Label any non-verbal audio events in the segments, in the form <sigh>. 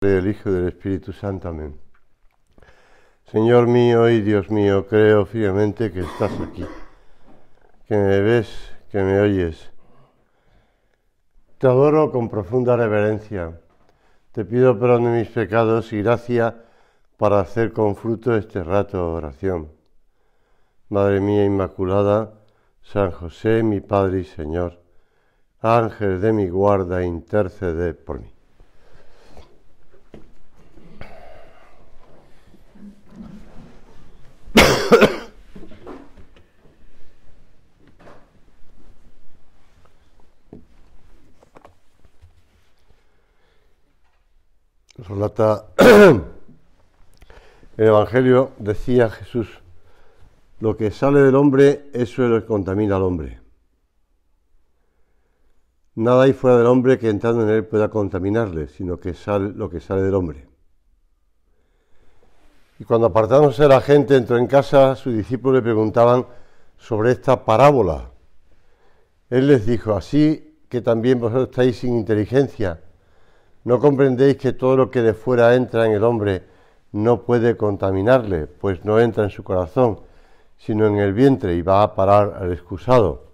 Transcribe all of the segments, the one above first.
del Hijo del Espíritu Santo. Amén. Señor mío y Dios mío, creo firmemente que estás aquí, que me ves, que me oyes. Te adoro con profunda reverencia. Te pido perdón de mis pecados y gracia para hacer con fruto este rato de oración. Madre mía Inmaculada, San José, mi Padre y Señor, Ángel de mi guarda, intercede por mí. <clears throat> el Evangelio, decía Jesús, lo que sale del hombre, eso es lo que contamina al hombre. Nada hay fuera del hombre que entrando en él pueda contaminarle, sino que sale lo que sale del hombre. Y cuando apartándose la gente entró en casa, sus discípulos le preguntaban sobre esta parábola. Él les dijo, así que también vosotros estáis sin inteligencia ¿No comprendéis que todo lo que de fuera entra en el hombre no puede contaminarle, pues no entra en su corazón, sino en el vientre y va a parar al excusado?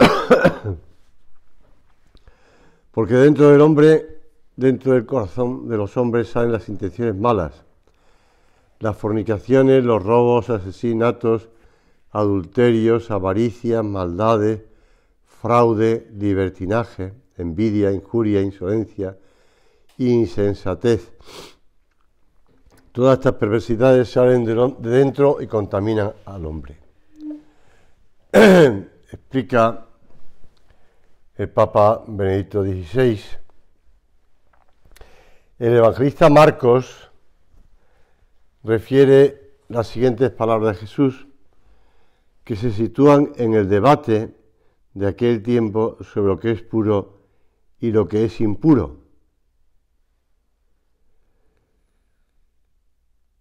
<coughs> Porque dentro del hombre, dentro del corazón de los hombres salen las intenciones malas, las fornicaciones, los robos, asesinatos, adulterios, avaricias, maldades, fraude, libertinaje envidia, injuria, insolencia, insensatez. Todas estas perversidades salen de, dentro y contaminan al hombre. <clears throat> Explica el Papa Benedicto XVI. El evangelista Marcos refiere las siguientes palabras de Jesús que se sitúan en el debate de aquel tiempo sobre lo que es puro y lo que es impuro.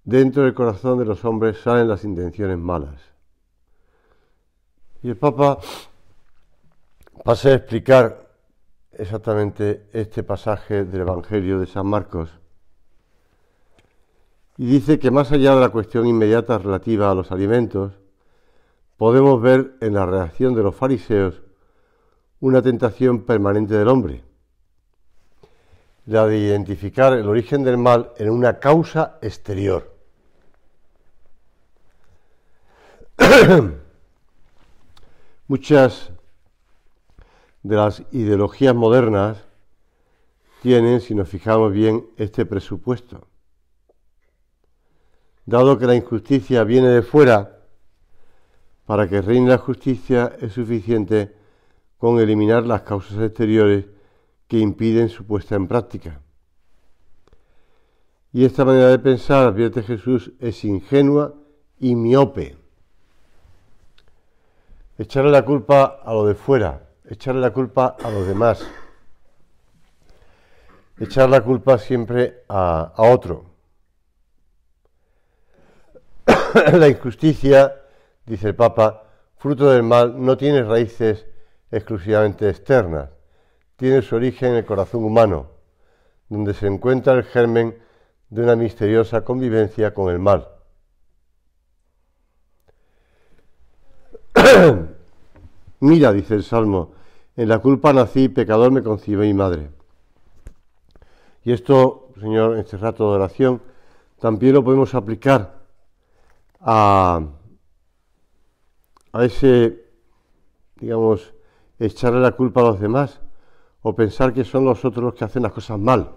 Dentro del corazón de los hombres salen las intenciones malas. Y el Papa pasa a explicar exactamente este pasaje del Evangelio de San Marcos y dice que más allá de la cuestión inmediata relativa a los alimentos, podemos ver en la reacción de los fariseos una tentación permanente del hombre la de identificar el origen del mal en una causa exterior. <coughs> Muchas de las ideologías modernas tienen, si nos fijamos bien, este presupuesto. Dado que la injusticia viene de fuera, para que reine la justicia es suficiente con eliminar las causas exteriores que impiden su puesta en práctica. Y esta manera de pensar, advierte Jesús, es ingenua y miope. Echarle la culpa a lo de fuera, echarle la culpa a los demás, echar la culpa siempre a otro. <coughs> la injusticia, dice el Papa, fruto del mal, no tiene raíces exclusivamente externas, tiene su origen en el corazón humano, donde se encuentra el germen de una misteriosa convivencia con el mal. <clears throat> Mira, dice el Salmo, en la culpa nací, pecador me concibe mi madre. Y esto, Señor, en este rato de oración, también lo podemos aplicar a, a ese, digamos, echarle la culpa a los demás o pensar que son los otros los que hacen las cosas mal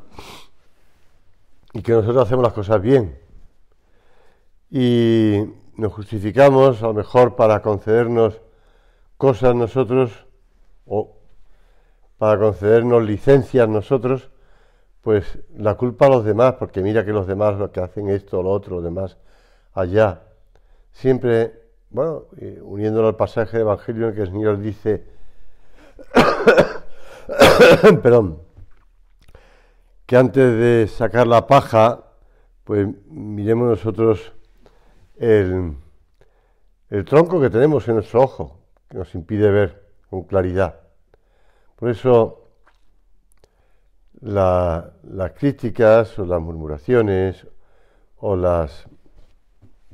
y que nosotros hacemos las cosas bien. Y nos justificamos a lo mejor para concedernos cosas nosotros o para concedernos licencias nosotros, pues la culpa a los demás, porque mira que los demás lo que hacen esto, lo otro, los demás, allá. Siempre, bueno, eh, uniéndolo al pasaje del Evangelio en que el Señor dice, <coughs> perdón, que antes de sacar la paja, pues miremos nosotros el, tronco que tenemos en nuestro ojo, que nos impide ver con claridad. Por eso las críticas o las murmuraciones o los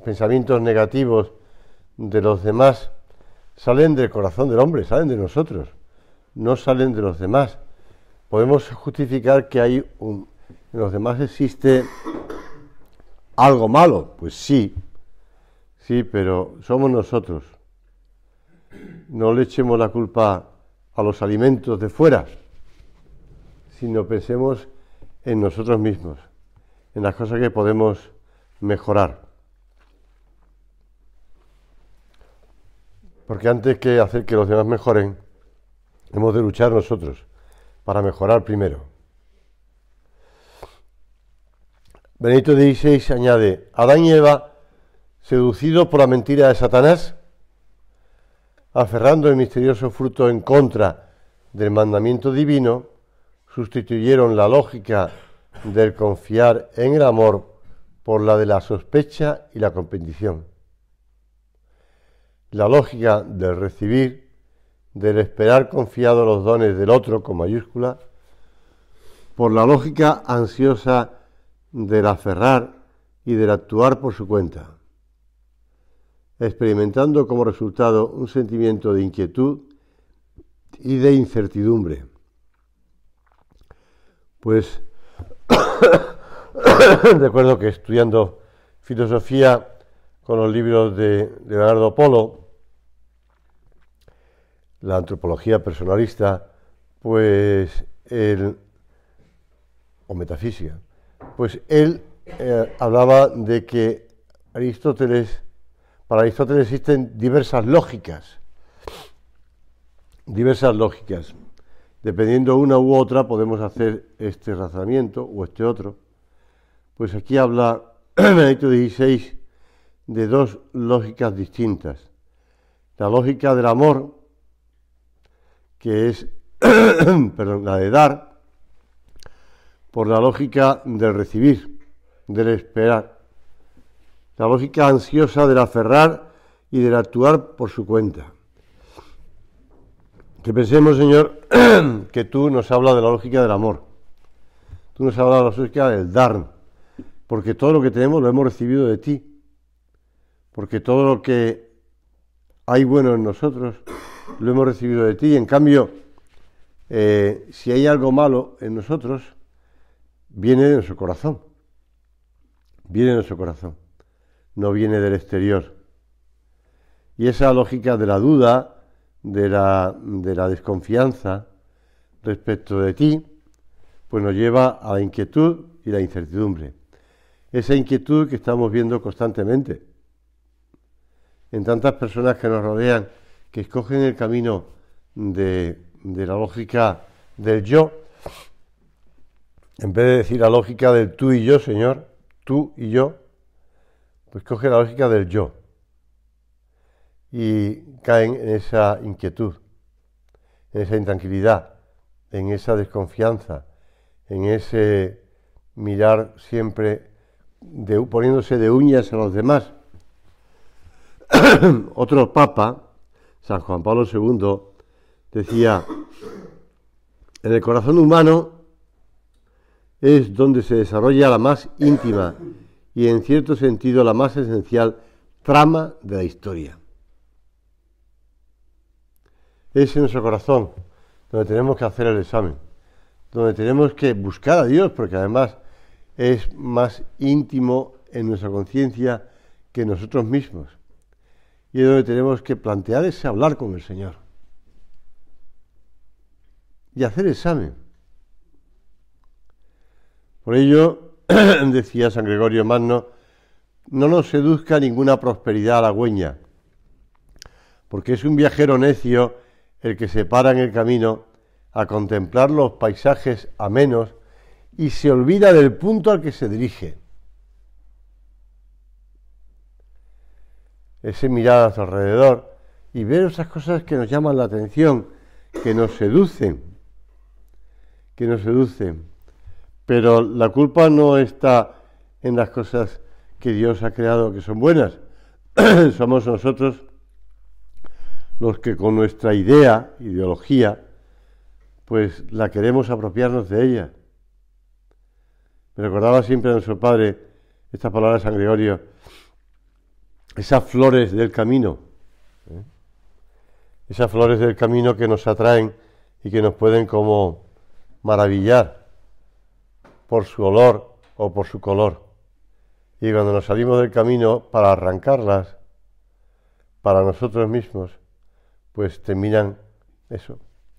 pensamientos negativos de los demás salen del corazón del hombre, salen de nosotros no salen de los demás. Podemos justificar que hay un, en los demás existe algo malo, pues sí, sí, pero somos nosotros. No le echemos la culpa a los alimentos de fuera, sino pensemos en nosotros mismos, en las cosas que podemos mejorar. Porque antes que hacer que los demás mejoren, Hemos de luchar nosotros para mejorar primero. Benito XVI añade, Adán y Eva, seducidos por la mentira de Satanás, aferrando el misterioso fruto en contra del mandamiento divino, sustituyeron la lógica del confiar en el amor por la de la sospecha y la competición. La lógica del recibir del esperar confiado los dones del otro con mayúscula, por la lógica ansiosa del aferrar y del actuar por su cuenta, experimentando como resultado un sentimiento de inquietud y de incertidumbre. Pues <coughs> recuerdo que estudiando filosofía con los libros de Leonardo Polo, la antropología personalista, pues él, o metafísica, pues él eh, hablaba de que Aristóteles, para Aristóteles existen diversas lógicas, diversas lógicas. Dependiendo una u otra podemos hacer este razonamiento o este otro. Pues aquí habla <clears throat> Benedicto XVI de dos lógicas distintas. La lógica del amor, que es <clears throat> la de dar, por la lógica del recibir, del esperar, la lógica ansiosa del aferrar y del actuar por su cuenta. Que pensemos, Señor, <clears throat> que tú nos hablas de la lógica del amor, tú nos hablas de la lógica del dar, porque todo lo que tenemos lo hemos recibido de ti, porque todo lo que hay bueno en nosotros lo hemos recibido de ti. en cambio, eh, si hay algo malo en nosotros, viene de nuestro corazón. Viene de nuestro corazón, no viene del exterior. Y esa lógica de la duda, de la, de la desconfianza respecto de ti, pues nos lleva a la inquietud y la incertidumbre. Esa inquietud que estamos viendo constantemente en tantas personas que nos rodean que escogen el camino de, la lógica del yo, en vez de decir la lógica del tú y yo, Señor, tú y yo, pues coge la lógica del yo y caen en esa inquietud, en esa intranquilidad, en esa desconfianza, en ese mirar siempre poniéndose de uñas a los demás. <coughs> Otro papa, San Juan Pablo II decía, en el corazón humano es donde se desarrolla la más íntima y en cierto sentido la más esencial trama de la historia. Es en nuestro corazón donde tenemos que hacer el examen, donde tenemos que buscar a Dios, porque además es más íntimo en nuestra conciencia que nosotros mismos. Y es donde tenemos que plantear ese hablar con el Señor. Y hacer examen. Por ello, <clears throat> decía San Gregorio Magno, no nos seduzca ninguna prosperidad halagüeña, porque es un viajero necio el que se para en el camino a contemplar los paisajes amenos y se olvida del punto al que se dirige. ese mirar a su alrededor y ver esas cosas que nos llaman la atención, que nos seducen, que nos seducen. Pero la culpa no está en las cosas que Dios ha creado que son buenas. <clears throat> Somos nosotros los que con nuestra idea, ideología, pues la queremos apropiarnos de ella. Me recordaba siempre a nuestro padre esta palabra de San Gregorio, esas flores del camino, ¿eh? esas flores del camino que nos atraen y que nos pueden como maravillar por su olor o por su color. Y cuando nos salimos del camino para arrancarlas, para nosotros mismos, pues terminan eso,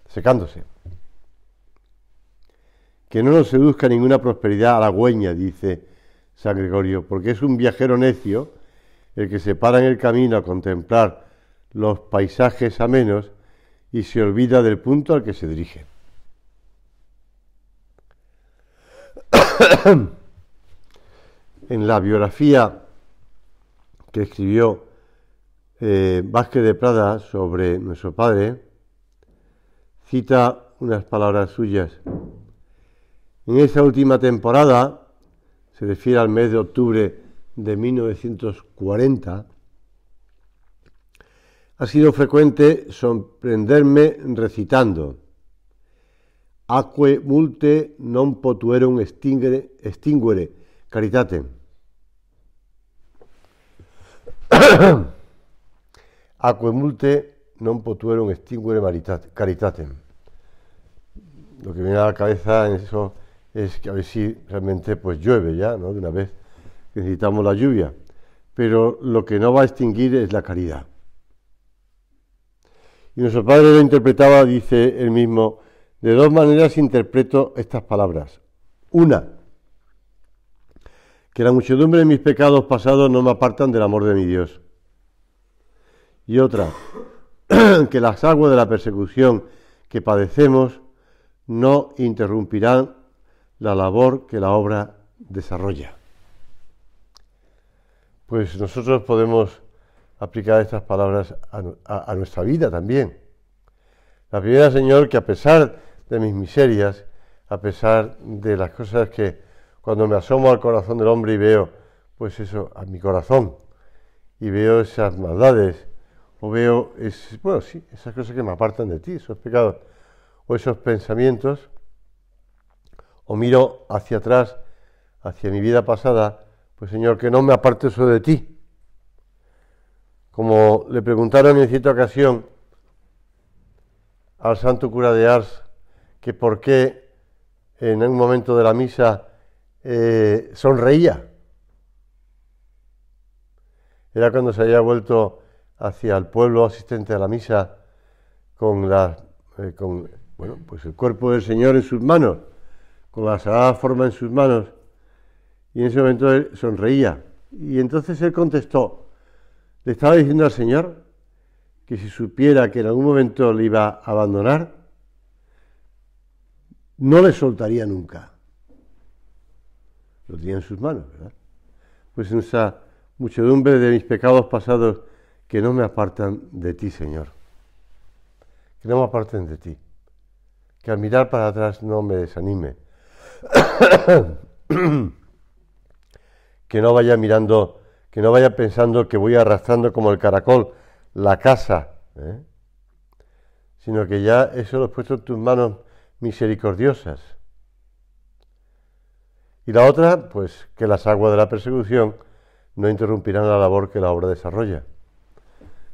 secándose. Que no nos seduzca ninguna prosperidad halagüeña, dice San Gregorio, porque es un viajero necio el que se para en el camino a contemplar los paisajes amenos y se olvida del punto al que se dirige. <coughs> en la biografía que escribió eh, Vázquez de Prada sobre nuestro padre, cita unas palabras suyas. En esa última temporada, se refiere al mes de octubre de 1940, ha sido frecuente sorprenderme recitando Aque multe non potueron extinguere, caritate caritatem. <clears throat> Aque multe non potueron extinguere caritatem. Lo que me viene a la cabeza en eso es que a ver si realmente pues llueve ya, ¿no? De una vez necesitamos la lluvia, pero lo que no va a extinguir es la caridad. Y nuestro padre lo interpretaba, dice él mismo, de dos maneras interpreto estas palabras. Una, que la muchedumbre de mis pecados pasados no me apartan del amor de mi Dios. Y otra, <clears throat> que las aguas de la persecución que padecemos no interrumpirán la labor que la obra desarrolla pues nosotros podemos aplicar estas palabras a, nuestra vida también. La primera, Señor, que a pesar de mis miserias, a pesar de las cosas que cuando me asomo al corazón del hombre y veo, pues eso, a mi corazón, y veo esas maldades, o veo, bueno, sí, esas cosas que me apartan de ti, esos pecados, o esos pensamientos, o miro hacia atrás, hacia mi vida pasada, pues Señor, que no me aparte eso de ti. Como le preguntaron en cierta ocasión al santo cura de Ars que por qué en un momento de la misa eh, sonreía. Era cuando se había vuelto hacia el pueblo asistente a la misa con, eh, pues el cuerpo del Señor en sus manos, con la sagrada forma en sus manos y en ese momento él sonreía. Y entonces él contestó, le estaba diciendo al Señor que si supiera que en algún momento le iba a abandonar, no le soltaría nunca. Lo tenía en sus manos, ¿verdad? Pues en esa muchedumbre de mis pecados pasados, que no me apartan de ti, Señor. Que no me aparten de ti. Que al mirar para atrás no me desanime. <coughs> <coughs> que no vaya mirando, que no vaya pensando que voy arrastrando como el caracol la casa, ¿eh? sino que ya eso lo he puesto en tus manos misericordiosas. Y la otra, pues que las aguas de la persecución no interrumpirán la labor que la obra desarrolla.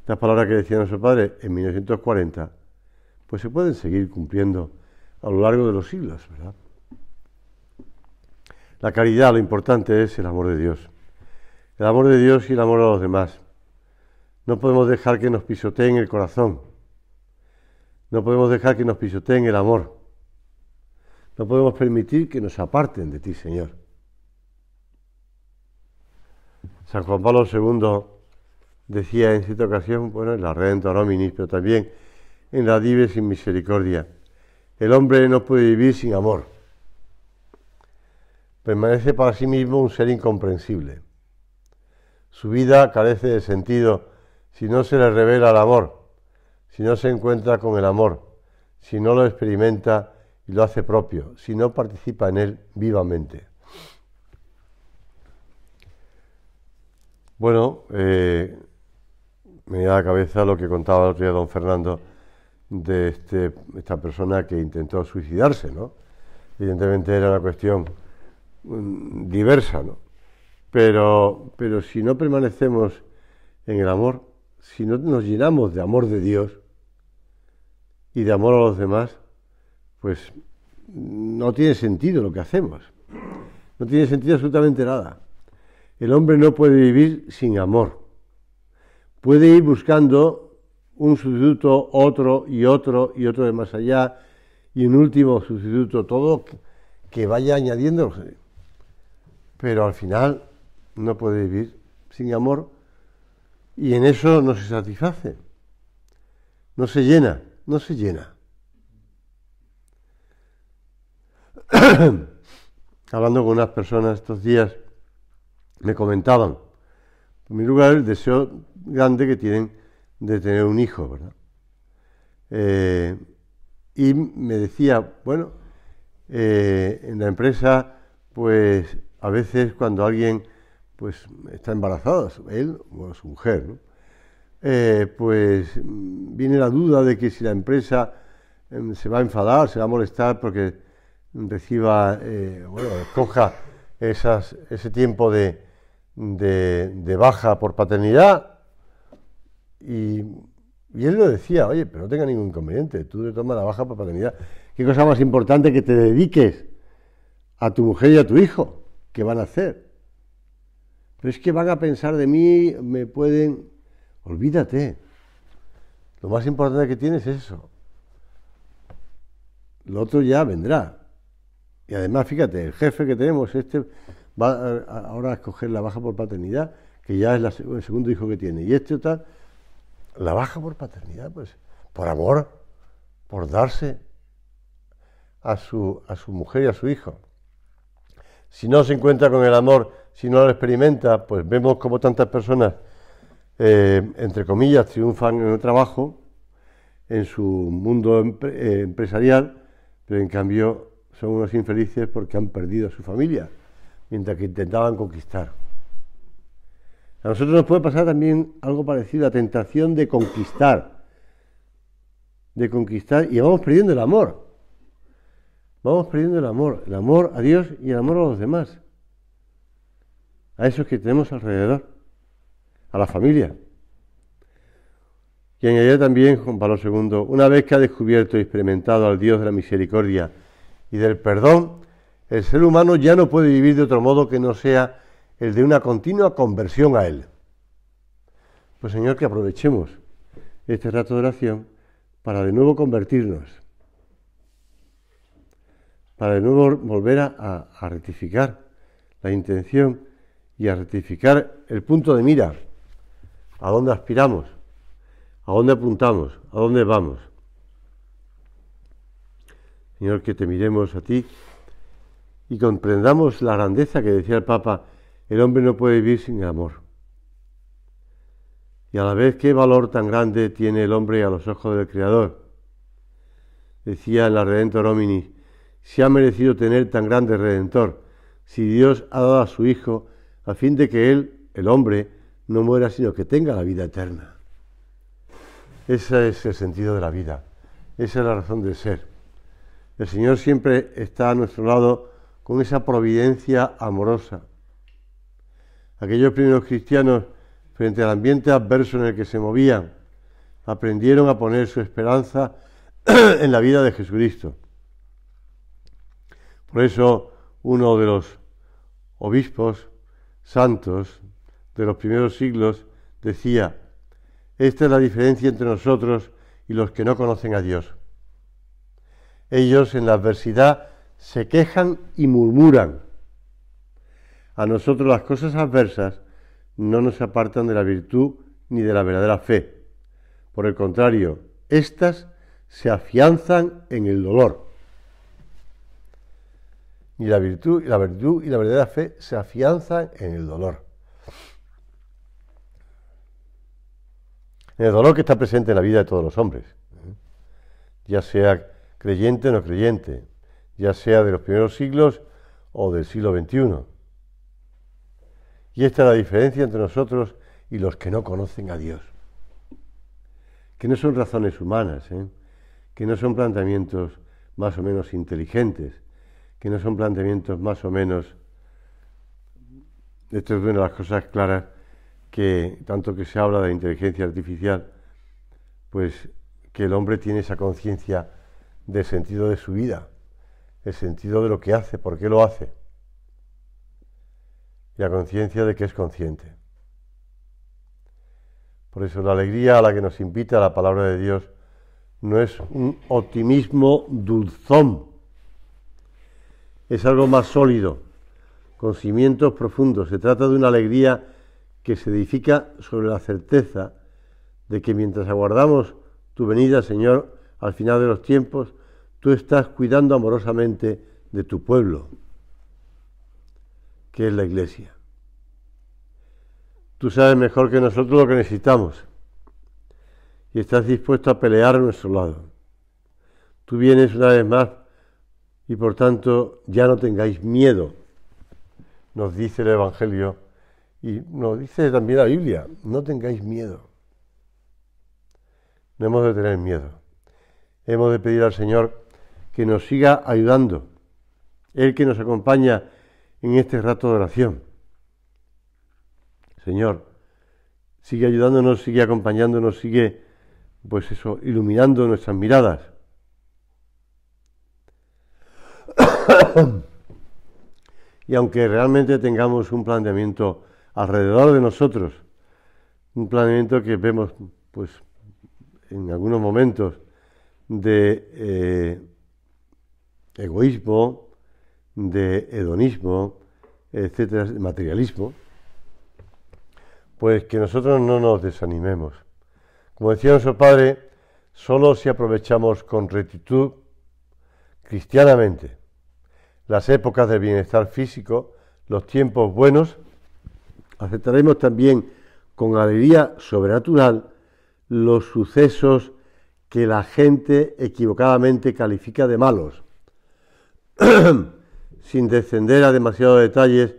Estas palabras que decía nuestro padre en 1940, pues se pueden seguir cumpliendo a lo largo de los siglos, ¿verdad? La caridad, lo importante es el amor de Dios. El amor de Dios y el amor a los demás. No podemos dejar que nos pisoteen el corazón. No podemos dejar que nos pisoteen el amor. No podemos permitir que nos aparten de ti, Señor. San Juan Pablo II decía en cierta ocasión, bueno, en la Redentor Hominis, pero también en la Dive sin misericordia, el hombre no puede vivir sin amor permanece para sí mismo un ser incomprensible. Su vida carece de sentido si no se le revela el amor, si no se encuentra con el amor, si no lo experimenta y lo hace propio, si no participa en él vivamente. Bueno, eh, me da la cabeza lo que contaba el otro día don Fernando de este, esta persona que intentó suicidarse, ¿no? Evidentemente era una cuestión Mm, diversa, ¿no? Pero, pero si no permanecemos en el amor, si no nos llenamos de amor de Dios y de amor a los demás, pues no tiene sentido lo que hacemos. No tiene sentido absolutamente nada. El hombre no puede vivir sin amor. Puede ir buscando un sustituto, otro y otro y otro de más allá, y un último sustituto, todo que vaya añadiendo pero al final no puede vivir sin amor y en eso no se satisface, no se llena, no se llena. <clears throat> Hablando con unas personas estos días, me comentaban, en mi lugar, el deseo grande que tienen de tener un hijo, ¿verdad? Eh, y me decía, bueno, eh, en la empresa, pues a veces cuando alguien pues está embarazada, él o su mujer, eh, pues viene la duda de que si la empresa em, se va a enfadar, se va a molestar porque reciba, eh, bueno, coja ese tiempo de, baja por paternidad. Y, él lo decía, oye, pero no tenga ningún inconveniente, tú te tomas la baja por paternidad. ¿Qué cosa más importante que te dediques a tu mujer y a tu hijo? que van a hacer. Pero es que van a pensar de mí, me pueden... Olvídate. Lo más importante que tienes es eso. Lo otro ya vendrá. Y además, fíjate, el jefe que tenemos, este va ahora a escoger la baja por paternidad, que ya es el segundo hijo que tiene. Y este tal, la baja por paternidad, pues, por amor, por darse a su, a su mujer y a su hijo. Si no se encuentra con el amor, si no lo experimenta, pues vemos como tantas personas, eh, entre comillas, triunfan en el trabajo, en su mundo eh, empresarial, pero en cambio son unos infelices porque han perdido a su familia, mientras que intentaban conquistar. A nosotros nos puede pasar también algo parecido, la tentación de conquistar, de conquistar, y vamos perdiendo el amor vamos perdiendo el amor, el amor a Dios y el amor a los demás, a esos que tenemos alrededor, a la familia. Y añade también Juan Pablo II, una vez que ha descubierto y experimentado al Dios de la misericordia y del perdón, el ser humano ya no puede vivir de otro modo que no sea el de una continua conversión a Él. Pues Señor, que aprovechemos este rato de oración para de nuevo convertirnos para de nuevo volver a, rectificar la intención y a rectificar el punto de mira, a dónde aspiramos, a dónde apuntamos, a dónde vamos. Señor, que te miremos a ti y comprendamos la grandeza que decía el Papa, el hombre no puede vivir sin amor. Y a la vez, qué valor tan grande tiene el hombre a los ojos del Creador. Decía el la Redentor si ha merecido tener tan grande redentor, si Dios ha dado a su Hijo, a fin de que Él, el hombre, no muera, sino que tenga la vida eterna. Ese es el sentido de la vida, esa es la razón de ser. El Señor siempre está a nuestro lado con esa providencia amorosa. Aquellos primeros cristianos, frente al ambiente adverso en el que se movían, aprendieron a poner su esperanza <clears throat> en la vida de Jesucristo por eso uno de los obispos santos de los primeros siglos decía, esta es la diferencia entre nosotros y los que no conocen a Dios. Ellos en la adversidad se quejan y murmuran. A nosotros las cosas adversas no nos apartan de la virtud ni de la verdadera fe. Por el contrario, éstas se afianzan en el dolor ni la virtud, y la virtud y la verdadera fe se afianzan en el dolor. En el dolor que está presente en la vida de todos los hombres, ¿eh? ya sea creyente o no creyente, ya sea de los primeros siglos o del siglo XXI. Y esta es la diferencia entre nosotros y los que no conocen a Dios. Que no son razones humanas, ¿eh? que no son planteamientos más o menos inteligentes, que no son planteamientos más o menos. Esto es una de las cosas claras que, tanto que se habla de inteligencia artificial, pues que el hombre tiene esa conciencia del sentido de su vida, el sentido de lo que hace, por qué lo hace, y la conciencia de que es consciente. Por eso la alegría a la que nos invita la palabra de Dios no es un optimismo dulzón, es algo más sólido, con cimientos profundos. Se trata de una alegría que se edifica sobre la certeza de que mientras aguardamos tu venida, Señor, al final de los tiempos, tú estás cuidando amorosamente de tu pueblo, que es la iglesia. Tú sabes mejor que nosotros lo que necesitamos y estás dispuesto a pelear a nuestro lado. Tú vienes una vez más y por tanto ya no tengáis miedo, nos dice el Evangelio y nos dice también la Biblia, no tengáis miedo. No hemos de tener miedo. Hemos de pedir al Señor que nos siga ayudando, Él que nos acompaña en este rato de oración. Señor, sigue ayudándonos, sigue acompañándonos, sigue, pues eso, iluminando nuestras miradas <coughs> y aunque realmente tengamos un planteamiento alrededor de nosotros, un planteamiento que vemos, pues, en algunos momentos de eh, egoísmo, de hedonismo, etcétera, de materialismo, pues que nosotros no nos desanimemos. Como decía nuestro padre, solo si aprovechamos con rectitud cristianamente las épocas de bienestar físico, los tiempos buenos, aceptaremos también con alegría sobrenatural los sucesos que la gente equivocadamente califica de malos, <clears throat> sin descender a demasiados detalles,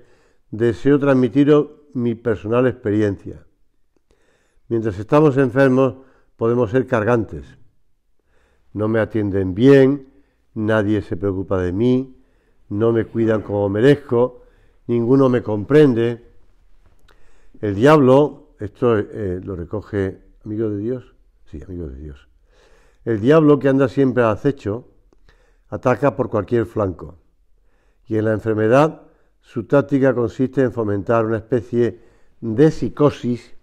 deseo transmitiros mi personal experiencia. Mientras estamos enfermos podemos ser cargantes. No me atienden bien, nadie se preocupa de mí, no me cuidan como merezco, ninguno me comprende. El diablo, esto eh, eh, lo recoge amigo de Dios, sí, amigo de Dios. El diablo que anda siempre al acecho, ataca por cualquier flanco. Y en la enfermedad, su táctica consiste en fomentar una especie de psicosis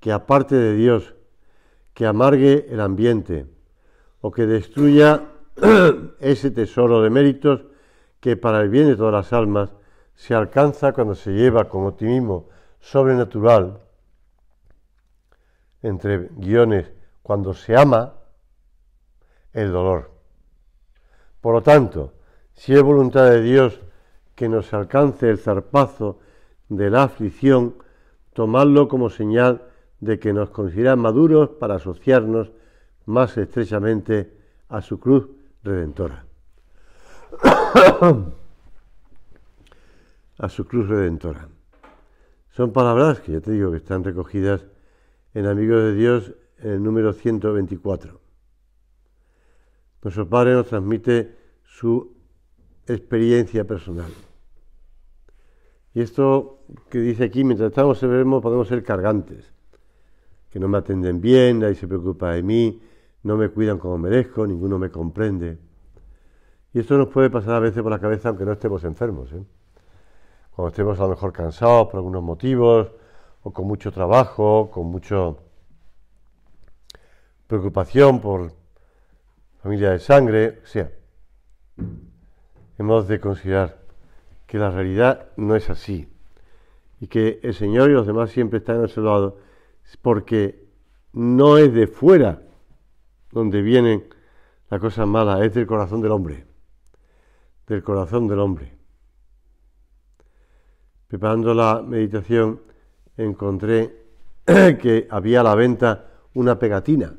que aparte de Dios, que amargue el ambiente o que destruya <clears throat> ese tesoro de méritos que para el bien de todas las almas se alcanza cuando se lleva con optimismo sobrenatural, entre guiones, cuando se ama, el dolor. Por lo tanto, si es voluntad de Dios que nos alcance el zarpazo de la aflicción, tomadlo como señal de que nos consideran maduros para asociarnos más estrechamente a su cruz redentora. <coughs> a su cruz redentora. Son palabras que ya te digo que están recogidas en Amigos de Dios, en el número 124. Nuestro Padre nos transmite su experiencia personal. Y esto que dice aquí, mientras estamos enfermos podemos ser cargantes, que no me atenden bien, nadie se preocupa de mí, no me cuidan como merezco, ninguno me comprende. Y esto nos puede pasar a veces por la cabeza aunque no estemos enfermos. ¿eh? Cuando estemos a lo mejor cansados por algunos motivos, o con mucho trabajo, con mucha preocupación por familia de sangre, o sea, hemos de considerar que la realidad no es así y que el Señor y los demás siempre están en nuestro lado porque no es de fuera donde vienen las cosas malas, es del corazón del hombre del corazón del hombre. Preparando la meditación encontré <clears throat> que había a la venta una pegatina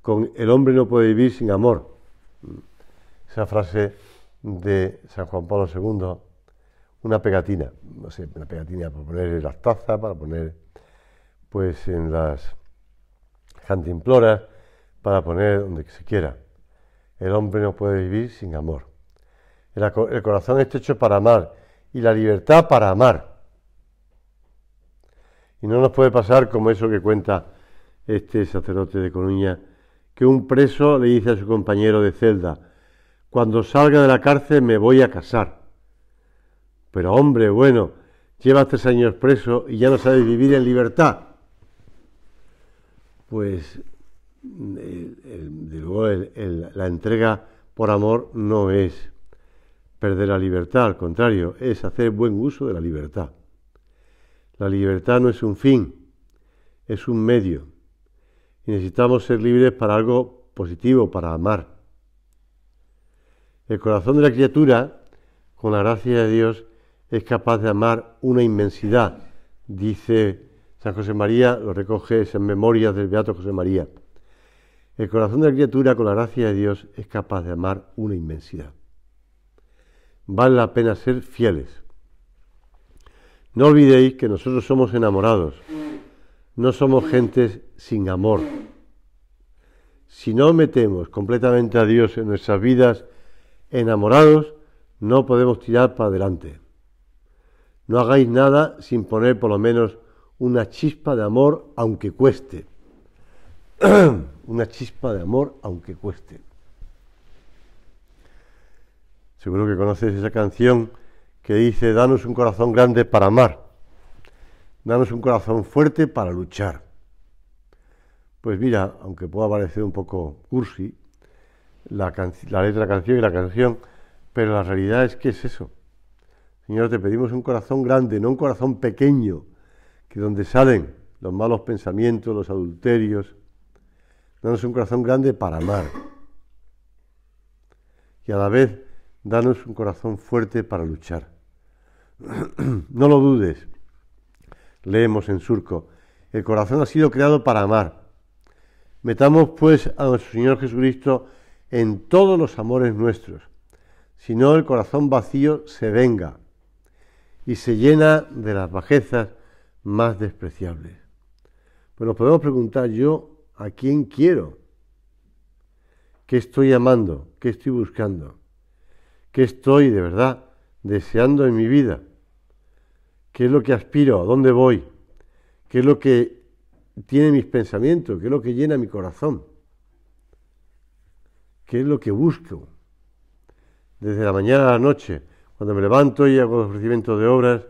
con el hombre no puede vivir sin amor. Esa frase de San Juan Pablo II, una pegatina, no sé, una pegatina para poner en las tazas, para poner pues en las cantimploras, para poner donde se quiera. El hombre no puede vivir sin amor. El corazón es hecho para amar y la libertad para amar. Y no nos puede pasar como eso que cuenta este sacerdote de Coruña, que un preso le dice a su compañero de celda, cuando salga de la cárcel me voy a casar. Pero hombre, bueno, llevas tres años preso y ya no sabes vivir en libertad. Pues, de luego, la entrega por amor no es perder la libertad, al contrario, es hacer buen uso de la libertad. La libertad no es un fin, es un medio. Y necesitamos ser libres para algo positivo, para amar. El corazón de la criatura, con la gracia de Dios, es capaz de amar una inmensidad, dice San José María, lo recoge en Memorias del Beato José María. El corazón de la criatura, con la gracia de Dios, es capaz de amar una inmensidad vale la pena ser fieles. No olvidéis que nosotros somos enamorados, no somos gentes sin amor. Si no metemos completamente a Dios en nuestras vidas enamorados, no podemos tirar para adelante. No hagáis nada sin poner por lo menos una chispa de amor aunque cueste. <clears throat> una chispa de amor aunque cueste. Seguro que conoces esa canción que dice, danos un corazón grande para amar, danos un corazón fuerte para luchar. Pues mira, aunque pueda parecer un poco cursi, la, letra la canción y la canción, pero la realidad es que es eso. Señor, te pedimos un corazón grande, no un corazón pequeño, que donde salen los malos pensamientos, los adulterios. Danos un corazón grande para amar. Y a la vez danos un corazón fuerte para luchar. <clears throat> no lo dudes. Leemos en Surco, el corazón ha sido creado para amar. Metamos pues a nuestro Señor Jesucristo en todos los amores nuestros. Si no, el corazón vacío se venga y se llena de las bajezas más despreciables. Pues nos podemos preguntar yo, ¿a quién quiero? ¿Qué estoy amando? ¿Qué estoy buscando? qué estoy de verdad deseando en mi vida, qué es lo que aspiro, a dónde voy, qué es lo que tiene mis pensamientos, qué es lo que llena mi corazón, qué es lo que busco. Desde la mañana a la noche, cuando me levanto y hago los ofrecimientos de obras,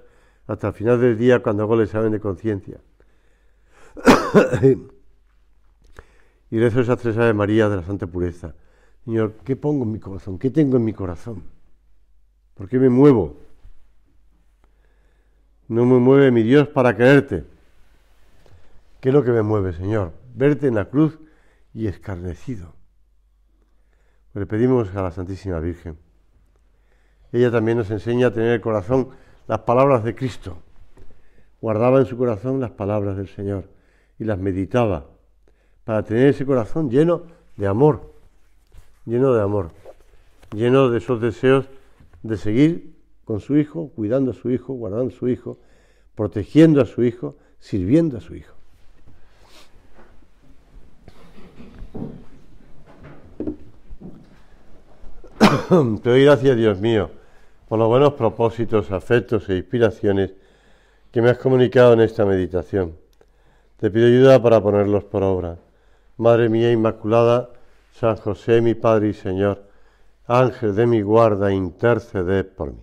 hasta el final del día cuando hago el examen de conciencia. <coughs> y rezo esas tres Ave María de la Santa Pureza. Señor, ¿qué pongo en mi corazón? ¿Qué tengo en mi corazón? ¿Por qué me muevo? No me mueve mi Dios para creerte. ¿Qué es lo que me mueve, Señor? Verte en la cruz y escarnecido. Le pedimos a la Santísima Virgen. Ella también nos enseña a tener el corazón las palabras de Cristo. Guardaba en su corazón las palabras del Señor y las meditaba para tener ese corazón lleno de amor lleno de amor, lleno de esos deseos de seguir con su hijo, cuidando a su hijo, guardando a su hijo, protegiendo a su hijo, sirviendo a su hijo. <coughs> Te doy gracias, Dios mío, por los buenos propósitos, afectos e inspiraciones que me has comunicado en esta meditación. Te pido ayuda para ponerlos por obra. Madre mía Inmaculada, San José, mi Padre y Señor, Ángel de mi guarda, intercede por mí.